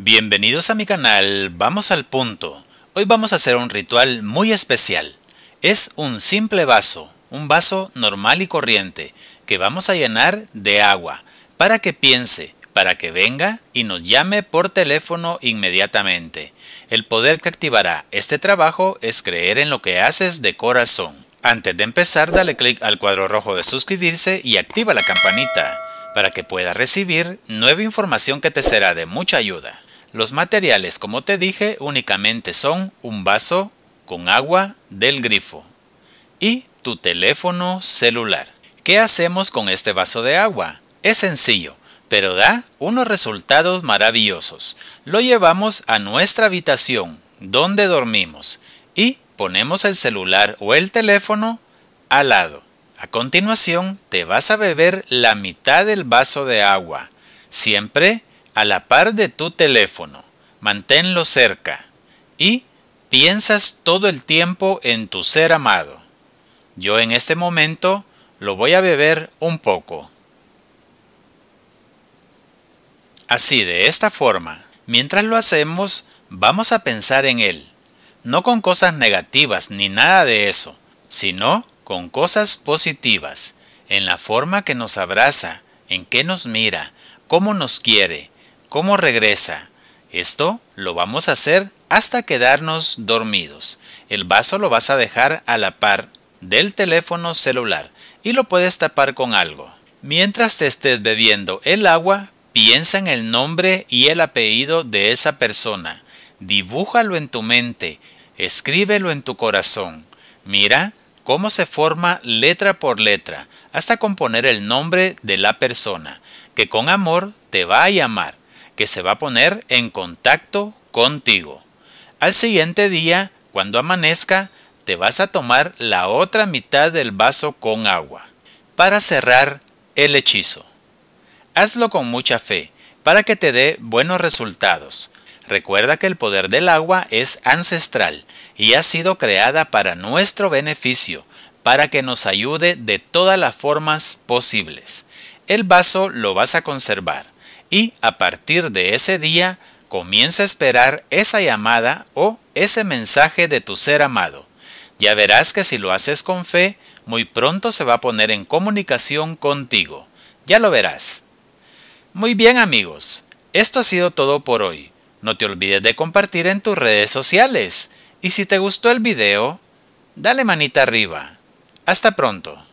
Bienvenidos a mi canal, vamos al punto. Hoy vamos a hacer un ritual muy especial. Es un simple vaso, un vaso normal y corriente, que vamos a llenar de agua, para que piense, para que venga y nos llame por teléfono inmediatamente. El poder que activará este trabajo es creer en lo que haces de corazón. Antes de empezar, dale clic al cuadro rojo de suscribirse y activa la campanita para que puedas recibir nueva información que te será de mucha ayuda. Los materiales, como te dije, únicamente son un vaso con agua del grifo y tu teléfono celular. ¿Qué hacemos con este vaso de agua? Es sencillo, pero da unos resultados maravillosos. Lo llevamos a nuestra habitación, donde dormimos, y ponemos el celular o el teléfono al lado. A continuación, te vas a beber la mitad del vaso de agua, siempre a la par de tu teléfono, manténlo cerca y piensas todo el tiempo en tu ser amado. Yo en este momento lo voy a beber un poco. Así, de esta forma, mientras lo hacemos, vamos a pensar en él, no con cosas negativas ni nada de eso, sino con cosas positivas, en la forma que nos abraza, en que nos mira, cómo nos quiere, ¿Cómo regresa? Esto lo vamos a hacer hasta quedarnos dormidos. El vaso lo vas a dejar a la par del teléfono celular y lo puedes tapar con algo. Mientras te estés bebiendo el agua, piensa en el nombre y el apellido de esa persona. Dibújalo en tu mente, escríbelo en tu corazón. Mira cómo se forma letra por letra hasta componer el nombre de la persona, que con amor te va a llamar que se va a poner en contacto contigo. Al siguiente día, cuando amanezca, te vas a tomar la otra mitad del vaso con agua para cerrar el hechizo. Hazlo con mucha fe para que te dé buenos resultados. Recuerda que el poder del agua es ancestral y ha sido creada para nuestro beneficio, para que nos ayude de todas las formas posibles. El vaso lo vas a conservar y a partir de ese día comienza a esperar esa llamada o ese mensaje de tu ser amado. Ya verás que si lo haces con fe, muy pronto se va a poner en comunicación contigo. Ya lo verás. Muy bien amigos, esto ha sido todo por hoy. No te olvides de compartir en tus redes sociales. Y si te gustó el video, dale manita arriba. Hasta pronto.